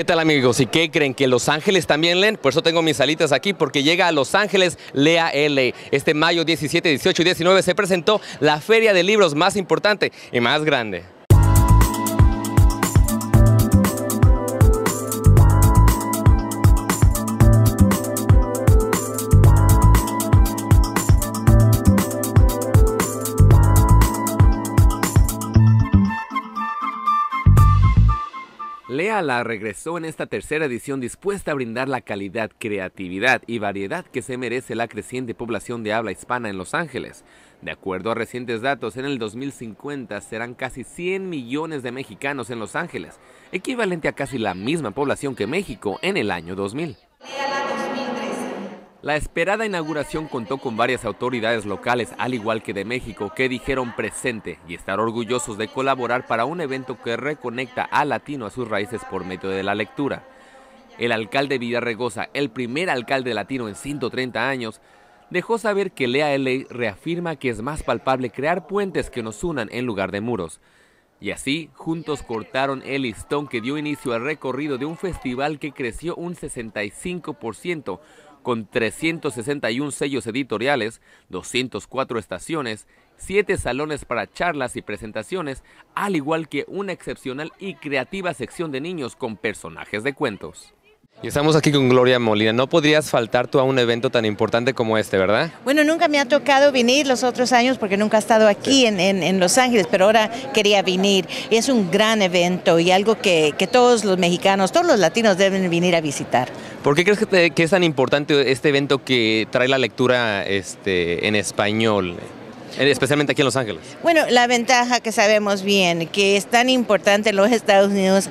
¿Qué tal amigos? ¿Y qué creen? ¿Que Los Ángeles también leen? Por eso tengo mis salitas aquí, porque llega a Los Ángeles Lea L. Este mayo 17, 18 y 19 se presentó la feria de libros más importante y más grande Leala regresó en esta tercera edición dispuesta a brindar la calidad, creatividad y variedad que se merece la creciente población de habla hispana en Los Ángeles. De acuerdo a recientes datos, en el 2050 serán casi 100 millones de mexicanos en Los Ángeles, equivalente a casi la misma población que México en el año 2000. La esperada inauguración contó con varias autoridades locales, al igual que de México, que dijeron presente y estar orgullosos de colaborar para un evento que reconecta a latino a sus raíces por medio de la lectura. El alcalde Villarregosa, el primer alcalde latino en 130 años, dejó saber que Lea LA reafirma que es más palpable crear puentes que nos unan en lugar de muros. Y así, juntos cortaron el listón que dio inicio al recorrido de un festival que creció un 65%, con 361 sellos editoriales, 204 estaciones, 7 salones para charlas y presentaciones, al igual que una excepcional y creativa sección de niños con personajes de cuentos estamos aquí con Gloria Molina. No podrías faltar tú a un evento tan importante como este, ¿verdad? Bueno, nunca me ha tocado venir los otros años porque nunca he estado aquí en, Los Ángeles, pero ahora quería venir. Es un gran evento y algo que, todos los mexicanos, todos los latinos deben venir a visitar. ¿Por qué crees que, es tan importante este evento que trae la lectura este, en español? Eh, especialmente aquí en Los Ángeles. Bueno, la ventaja que sabemos bien, que es tan importante en los Estados Unidos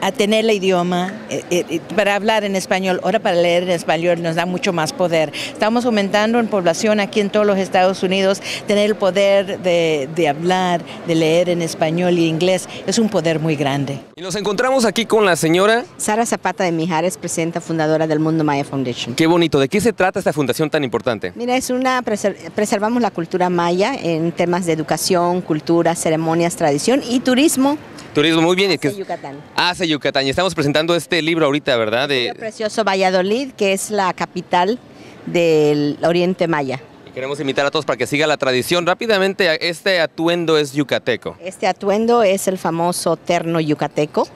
a tener el idioma, eh, eh, para hablar en español, ahora para leer en español nos da mucho más poder. Estamos aumentando en población aquí en todos los Estados Unidos, tener el poder de, de hablar, de leer en español y inglés, es un poder muy grande. Y nos encontramos aquí con la señora... Sara Zapata de Mijares, presidenta fundadora del Mundo Maya Foundation. Qué bonito, ¿de qué se trata esta fundación tan importante? Mira, es una, preservamos la cultura maya en temas de educación, cultura, ceremonias, tradición y turismo. Turismo, muy bien. Hace Yucatán. Hace Yucatán. Y estamos presentando este libro ahorita, ¿verdad? De... precioso Valladolid, que es la capital del Oriente Maya. queremos invitar a todos para que siga la tradición. Rápidamente, este atuendo es yucateco. Este atuendo es el famoso terno yucateco.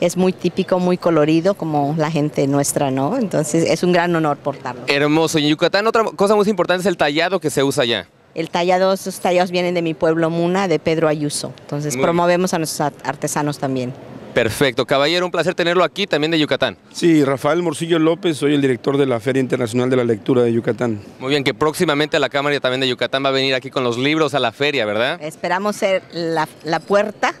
Es muy típico, muy colorido, como la gente nuestra, ¿no? Entonces es un gran honor portarlo. Hermoso. Y en Yucatán otra cosa muy importante es el tallado que se usa allá. El tallado, esos tallados vienen de mi pueblo Muna, de Pedro Ayuso. Entonces promovemos a nuestros artesanos también. Perfecto, caballero, un placer tenerlo aquí, también de Yucatán. Sí, Rafael Morcillo López, soy el director de la Feria Internacional de la Lectura de Yucatán. Muy bien, que próximamente la Cámara también de Yucatán va a venir aquí con los libros a la feria, ¿verdad? Esperamos ser la, puerta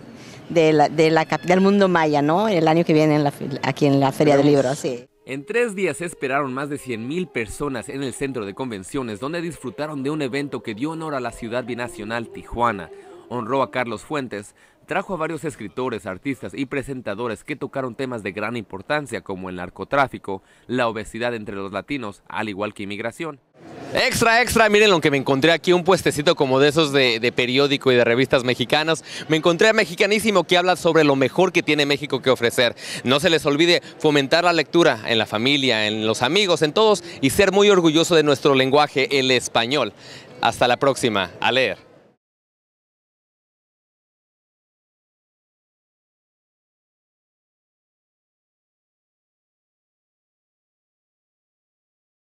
del mundo maya, ¿no? El año que viene aquí en la Feria de Libros, sí. En tres días se esperaron más de 100.000 personas en el centro de convenciones donde disfrutaron de un evento que dio honor a la ciudad binacional Tijuana, honró a Carlos Fuentes, trajo a varios escritores, artistas y presentadores que tocaron temas de gran importancia como el narcotráfico, la obesidad entre los latinos, al igual que inmigración. Extra, extra, miren lo que me encontré aquí, un puestecito como de esos de, periódico y de revistas mexicanas. Me encontré a Mexicanísimo que habla sobre lo mejor que tiene México que ofrecer. No se les olvide fomentar la lectura en la familia, en los amigos, en todos y ser muy orgulloso de nuestro lenguaje, el español. Hasta la próxima, a leer.